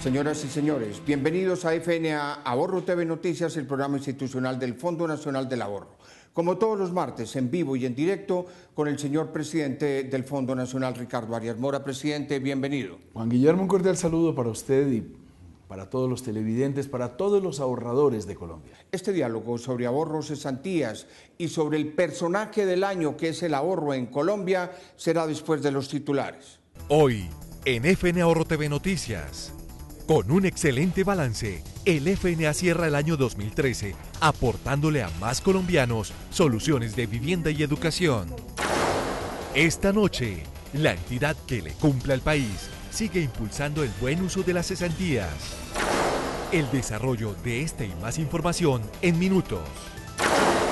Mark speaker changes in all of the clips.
Speaker 1: Señoras y señores, bienvenidos a FNA Ahorro TV Noticias, el programa institucional del Fondo Nacional del Ahorro. Como todos los martes, en vivo y en directo, con el señor presidente del Fondo Nacional, Ricardo Arias Mora. Presidente, bienvenido.
Speaker 2: Juan Guillermo, un cordial saludo para usted y para todos los televidentes, para todos los
Speaker 1: ahorradores de Colombia. Este diálogo sobre ahorros, cesantías y sobre el personaje del año que es el ahorro en Colombia será después de los titulares. Hoy,
Speaker 2: en FN Ahorro TV Noticias. Con un excelente balance, el FNA cierra el año 2013, aportándole a más colombianos soluciones de vivienda y educación. Esta noche, la entidad que le cumpla al país sigue impulsando el buen uso de las cesantías. El desarrollo de esta y más información en minutos.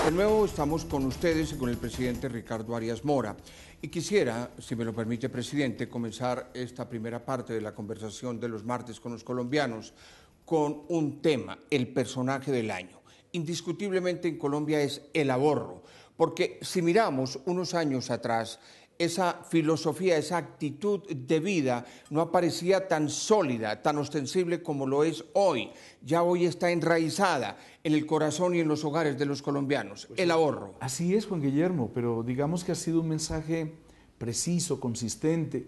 Speaker 1: De nuevo estamos con ustedes y con el presidente Ricardo Arias Mora. Y quisiera, si me lo permite, presidente, comenzar esta primera parte de la conversación de los martes con los colombianos con un tema, el personaje del año. Indiscutiblemente en Colombia es el ahorro, porque si miramos unos años atrás, esa filosofía, esa actitud de vida no aparecía tan sólida, tan ostensible como lo es hoy. Ya hoy está enraizada en el corazón y en los hogares de los colombianos, pues el ahorro.
Speaker 2: Así es, Juan Guillermo, pero digamos que ha sido un mensaje preciso, consistente,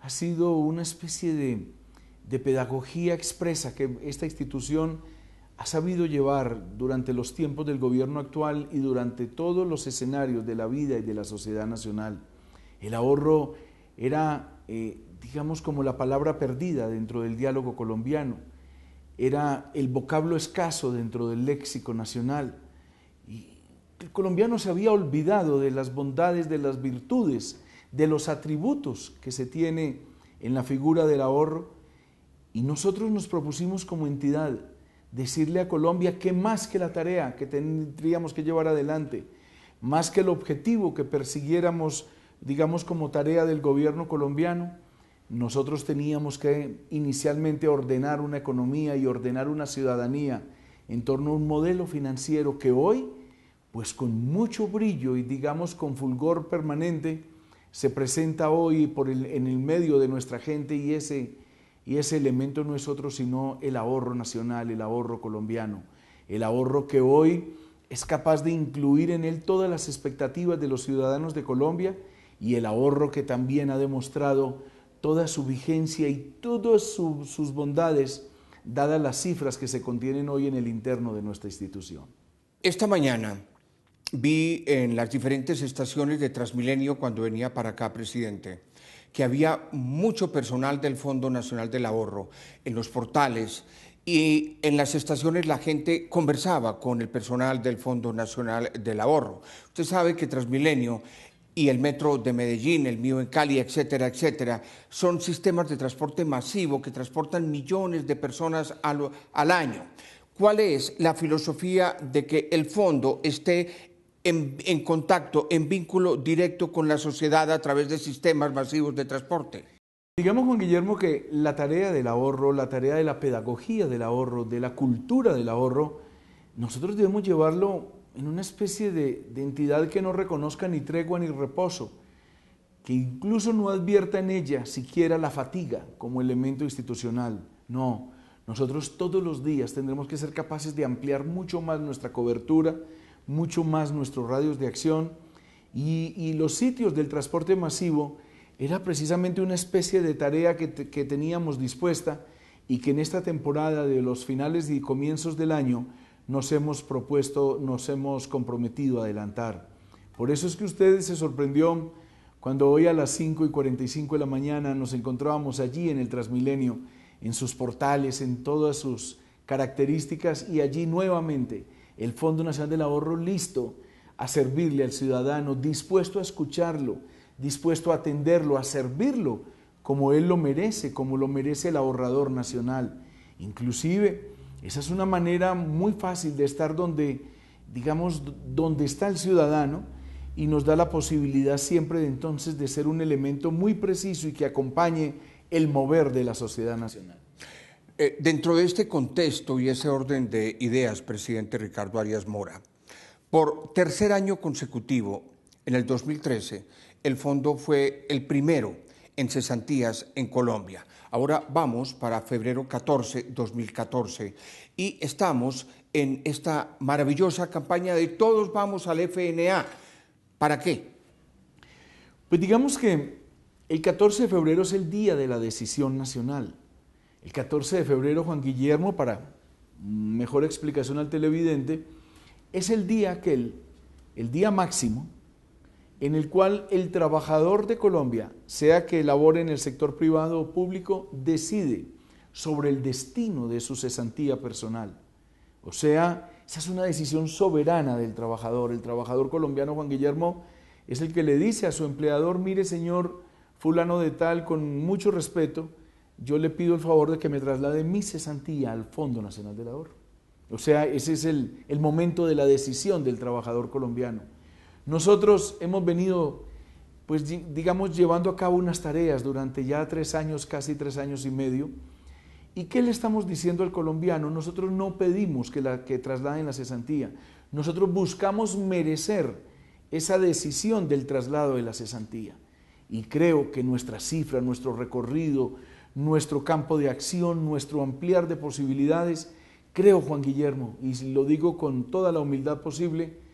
Speaker 2: ha sido una especie de, de pedagogía expresa que esta institución ha sabido llevar durante los tiempos del gobierno actual y durante todos los escenarios de la vida y de la sociedad nacional. El ahorro era, eh, digamos, como la palabra perdida dentro del diálogo colombiano, era el vocablo escaso dentro del léxico nacional. Y el colombiano se había olvidado de las bondades, de las virtudes, de los atributos que se tiene en la figura del ahorro. Y nosotros nos propusimos como entidad decirle a Colombia que más que la tarea que tendríamos que llevar adelante, más que el objetivo que persiguiéramos digamos, como tarea del gobierno colombiano, nosotros teníamos que inicialmente ordenar una economía y ordenar una ciudadanía en torno a un modelo financiero que hoy, pues con mucho brillo y digamos con fulgor permanente, se presenta hoy por en el medio de nuestra gente y ese, y ese elemento no es otro sino el ahorro nacional, el ahorro colombiano, el ahorro que hoy es capaz de incluir en él todas las expectativas de los ciudadanos de Colombia y el ahorro que también ha demostrado toda su vigencia y todas sus bondades, dadas las cifras que se contienen hoy en el
Speaker 1: interno de nuestra institución. Esta mañana vi en las diferentes estaciones de Transmilenio cuando venía para acá, presidente, que había mucho personal del Fondo Nacional del Ahorro en los portales y en las estaciones la gente conversaba con el personal del Fondo Nacional del Ahorro. Usted sabe que Transmilenio y el metro de Medellín, el mío en Cali, etcétera, etcétera. Son sistemas de transporte masivo que transportan millones de personas al, año. ¿Cuál es la filosofía de que el fondo esté en, en, contacto, en vínculo directo con la sociedad a través de sistemas masivos de transporte? Digamos, Juan
Speaker 2: Guillermo, que la tarea del ahorro, la tarea de la pedagogía del ahorro, de la cultura del ahorro, nosotros debemos llevarlo en una especie de, entidad que no reconozca ni tregua ni reposo, que incluso no advierta en ella siquiera la fatiga como elemento institucional. No, nosotros todos los días tendremos que ser capaces de ampliar mucho más nuestra cobertura, mucho más nuestros radios de acción y, los sitios del transporte masivo era precisamente una especie de tarea que teníamos dispuesta y que en esta temporada de los finales y comienzos del año nos hemos propuesto, nos hemos comprometido a adelantar. Por eso es que ustedes se sorprendió cuando hoy a las 5 y 45 de la mañana nos encontrábamos allí en el Transmilenio, en sus portales, en todas sus características y allí nuevamente el Fondo Nacional del Ahorro listo a servirle al ciudadano, dispuesto a escucharlo, dispuesto a atenderlo, a servirlo como él lo merece, como lo merece el ahorrador nacional. Inclusive esa es una manera muy fácil de estar donde, digamos, donde está el ciudadano y nos da la posibilidad siempre de entonces de ser un elemento muy preciso y que acompañe el
Speaker 1: mover de la sociedad nacional. Eh, dentro de este contexto y ese orden de ideas, presidente Ricardo Arias Mora, por tercer año consecutivo, en el 2013, el fondo fue el primero en cesantías en Colombia. Ahora vamos para febrero 14, 2014 y estamos en esta maravillosa campaña de todos vamos al FNA. ¿Para qué? Pues digamos que el 14 de febrero es el día de la
Speaker 2: decisión nacional. El 14 de febrero, Juan Guillermo, para mejor explicación al televidente, es el día que el, el día máximo en el cual el trabajador de Colombia, sea que labore en el sector privado o público, decide sobre el destino de su cesantía personal. O sea, esa es una decisión soberana del trabajador. El trabajador colombiano Juan Guillermo es el que le dice a su empleador, mire señor fulano de tal, con mucho respeto, yo le pido el favor de que me traslade mi cesantía al Fondo Nacional de Labor. O sea, ese es el momento de la decisión del trabajador colombiano. Nosotros hemos venido, pues digamos, llevando a cabo unas tareas durante ya tres años, casi tres años y medio. ¿Y qué le estamos diciendo al colombiano? Nosotros no pedimos que, la, que trasladen la cesantía. Nosotros buscamos merecer esa decisión del traslado de la cesantía. Y creo que nuestra cifra, nuestro recorrido, nuestro campo de acción, nuestro ampliar de posibilidades, creo, Juan Guillermo, y lo digo con toda la humildad posible,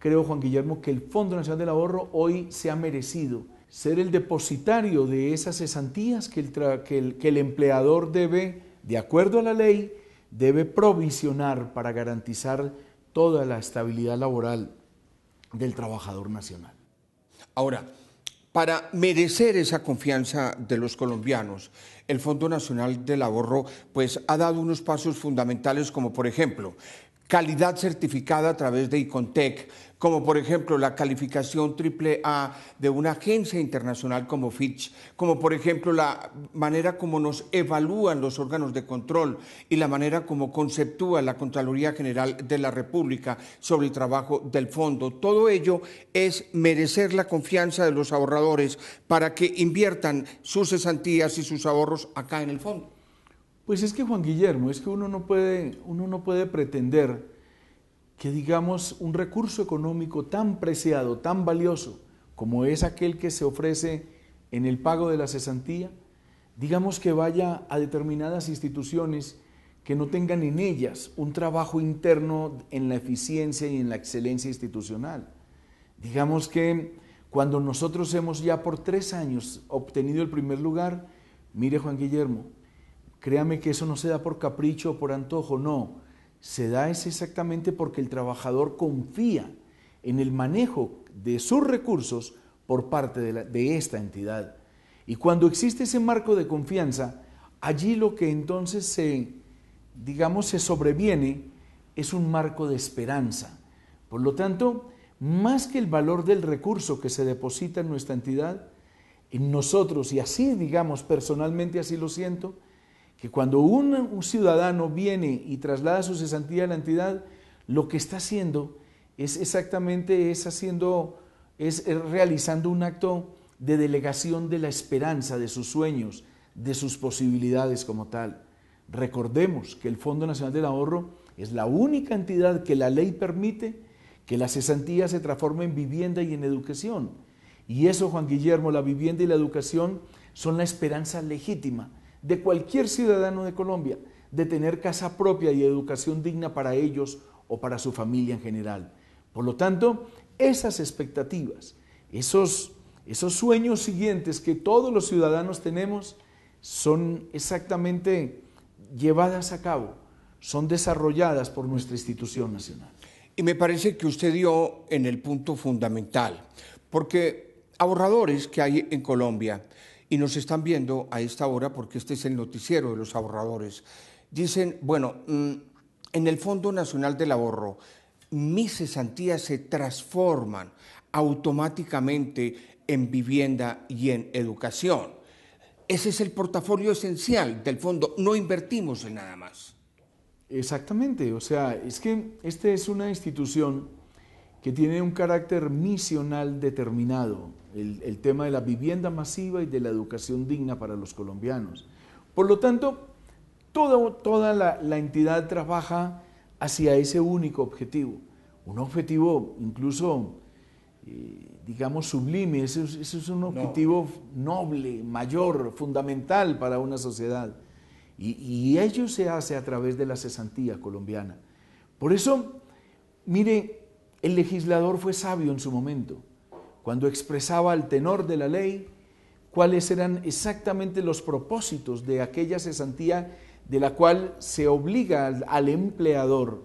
Speaker 2: creo, Juan Guillermo, que el Fondo Nacional del Ahorro hoy se ha merecido ser el depositario de esas cesantías que el, que el, empleador debe, de acuerdo a la ley, debe provisionar
Speaker 1: para garantizar toda la estabilidad laboral del trabajador nacional. Ahora, para merecer esa confianza de los colombianos, el Fondo Nacional del Ahorro pues ha dado unos pasos fundamentales como por ejemplo calidad certificada a través de Icontec, como por ejemplo la calificación triple A de una agencia internacional como Fitch, como por ejemplo la manera como nos evalúan los órganos de control y la manera como conceptúa la Contraloría General de la República sobre el trabajo del fondo. Todo ello es merecer la confianza de los ahorradores para que inviertan sus cesantías y sus ahorros acá en el fondo.
Speaker 2: Pues es que Juan Guillermo, es que uno no puede, uno no puede pretender que digamos un recurso económico tan preciado, tan valioso como es aquel que se ofrece en el pago de la cesantía, digamos que vaya a determinadas instituciones que no tengan en ellas un trabajo interno en la eficiencia y en la excelencia institucional. Digamos que cuando nosotros hemos ya por tres años obtenido el primer lugar, mire Juan Guillermo, créame que eso no se da por capricho o por antojo, no se da es exactamente porque el trabajador confía en el manejo de sus recursos por parte de, de, esta entidad. Y cuando existe ese marco de confianza, allí lo que entonces se, digamos, se sobreviene es un marco de esperanza. Por lo tanto, más que el valor del recurso que se deposita en nuestra entidad, en nosotros, y así, digamos, personalmente así lo siento, que cuando un, ciudadano viene y traslada su cesantía a la entidad, lo que está haciendo es exactamente, es haciendo, es realizando un acto de delegación de la esperanza, de sus sueños, de sus posibilidades como tal. Recordemos que el Fondo Nacional del Ahorro es la única entidad que la ley permite que la cesantía se transforme en vivienda y en educación. Y eso, Juan Guillermo, la vivienda y la educación son la esperanza legítima de cualquier ciudadano de Colombia de tener casa propia y educación digna para ellos o para su familia en general. Por lo tanto, esas expectativas, esos, esos sueños siguientes que todos los ciudadanos tenemos, son exactamente llevadas a cabo, son desarrolladas por nuestra
Speaker 1: institución nacional. Y me parece que usted dio en el punto fundamental, porque ahorradores que hay en Colombia y nos están viendo a esta hora porque este es el noticiero de los ahorradores. Dicen, bueno, mm, en el Fondo Nacional del Ahorro, mis cesantías se transforman automáticamente en vivienda y en educación. Ese es el portafolio esencial del fondo, no invertimos en nada más. Exactamente, o sea,
Speaker 2: es que esta es una institución que tiene un carácter misional determinado, el, tema de la vivienda masiva y de la educación digna para los colombianos. Por lo tanto, toda la, entidad trabaja hacia ese único objetivo, un objetivo incluso, eh, digamos, sublime, ese, es un objetivo noble, mayor, fundamental para una sociedad. Y, y ello se hace a través de la cesantía colombiana. Por eso, mire, el legislador fue sabio en su momento, cuando expresaba al tenor de la ley cuáles eran exactamente los propósitos de aquella cesantía de la cual se obliga al, empleador,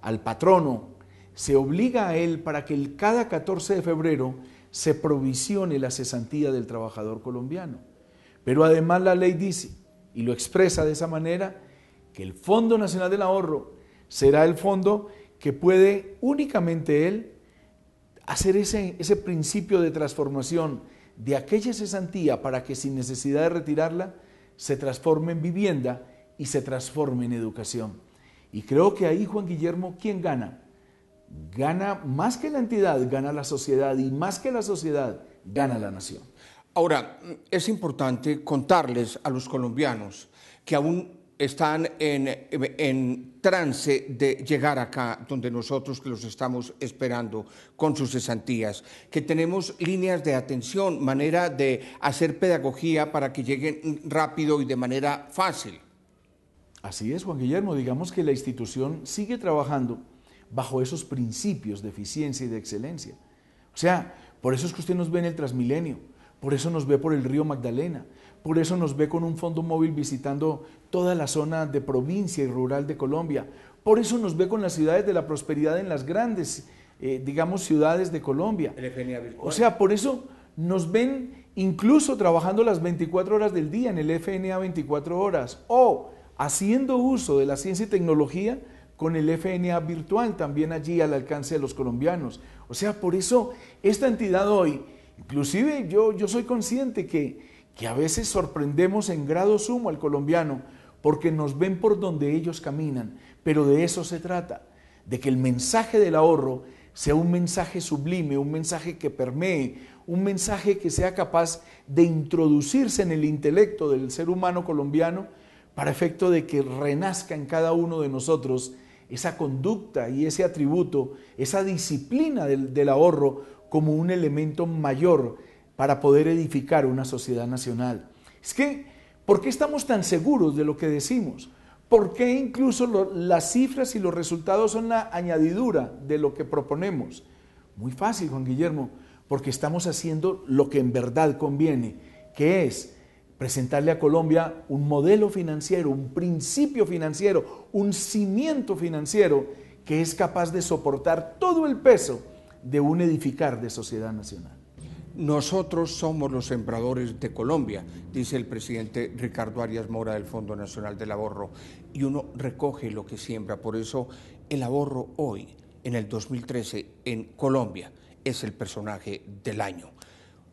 Speaker 2: al patrono, se obliga a él para que el, cada 14 de febrero se provisione la cesantía del trabajador colombiano. Pero además la ley dice, y lo expresa de esa manera, que el Fondo Nacional del Ahorro será el fondo que puede únicamente Él hacer ese, ese principio de transformación de aquella cesantía para que sin necesidad de retirarla se transforme en vivienda y se transforme en educación. Y creo que ahí Juan Guillermo, ¿quién gana? Gana más que la entidad, gana la sociedad y más que la
Speaker 1: sociedad, gana la nación. Ahora, es importante contarles a los colombianos que aún están en, trance de llegar acá, donde nosotros los estamos esperando con sus cesantías, que tenemos líneas de atención, manera de hacer pedagogía para que lleguen rápido y de manera fácil.
Speaker 2: Así es, Juan Guillermo, digamos que la institución sigue trabajando bajo esos principios de eficiencia y de excelencia. O sea, por eso es que usted nos ve en el Transmilenio, por eso nos ve por el río Magdalena, por eso nos ve con un fondo móvil visitando toda la zona de provincia y rural de Colombia, por eso nos ve con las ciudades de la prosperidad en las grandes, eh, digamos, ciudades de Colombia. O sea, por eso nos ven incluso trabajando las 24 horas del día en el FNA 24 horas o haciendo uso de la ciencia y tecnología con el FNA virtual también allí al alcance de los colombianos. O sea, por eso esta entidad hoy Inclusive yo, yo soy consciente que, que a veces sorprendemos en grado sumo al colombiano porque nos ven por donde ellos caminan, pero de eso se trata, de que el mensaje del ahorro sea un mensaje sublime, un mensaje que permee, un mensaje que sea capaz de introducirse en el intelecto del ser humano colombiano para efecto de que renazca en cada uno de nosotros esa conducta y ese atributo, esa disciplina del, ahorro como un elemento mayor para poder edificar una sociedad nacional. Es que, ¿por qué estamos tan seguros de lo que decimos? ¿Por qué incluso las cifras y los resultados son la añadidura de lo que proponemos? Muy fácil, Juan Guillermo, porque estamos haciendo lo que en verdad conviene, que es presentarle a Colombia un modelo financiero, un principio financiero, un cimiento financiero que es capaz de soportar todo el peso de un edificar de sociedad nacional.
Speaker 1: Nosotros somos los sembradores de Colombia, dice el presidente Ricardo Arias Mora del Fondo Nacional del Ahorro, y uno recoge lo que siembra. Por eso el ahorro hoy, en el 2013, en Colombia, es el personaje del año.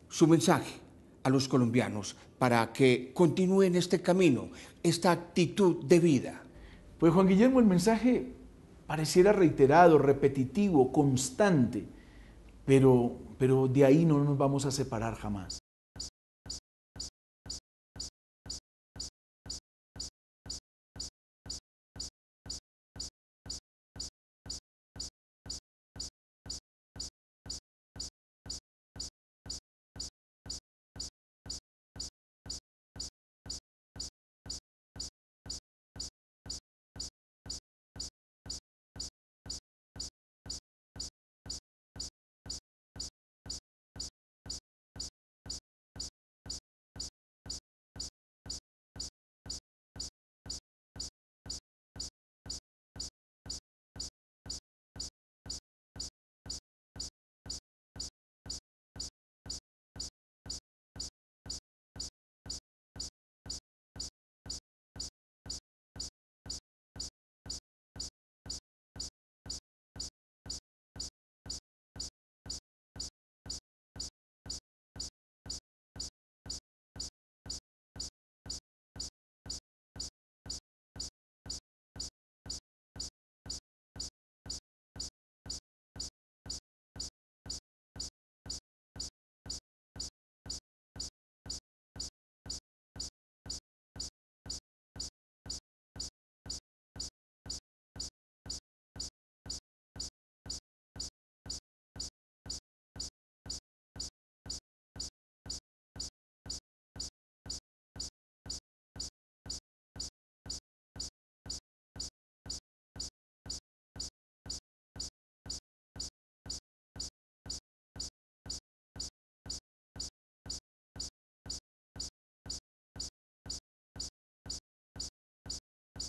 Speaker 1: Su mensaje, a los colombianos para que continúen este camino, esta actitud de vida? Pues Juan Guillermo, el mensaje
Speaker 2: pareciera reiterado, repetitivo, constante, pero, pero de ahí no nos vamos a separar jamás.